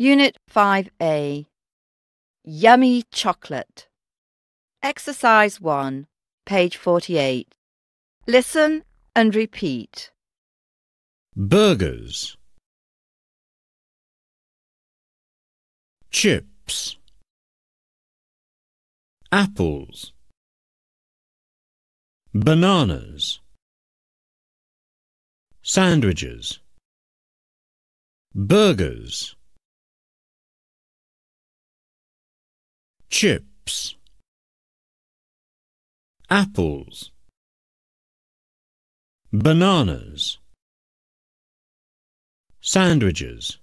Unit 5A Yummy Chocolate. Exercise 1, page 48. Listen and repeat. Burgers. Chips. Apples. Bananas. Sandwiches. Burgers. chips apples bananas sandwiches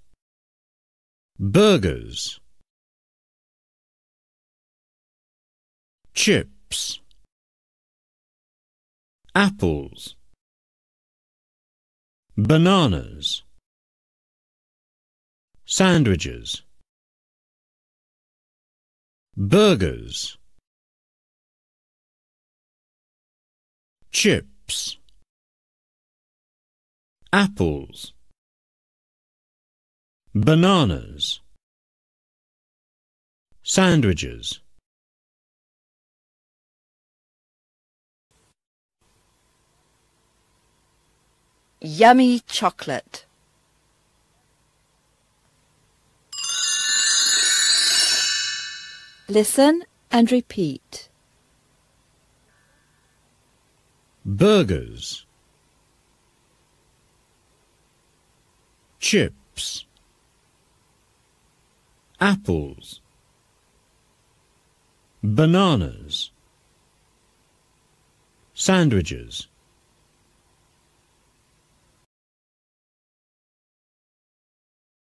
burgers chips apples bananas sandwiches burgers chips apples bananas sandwiches yummy chocolate Listen and repeat. Burgers. Chips. Apples. Bananas. Sandwiches.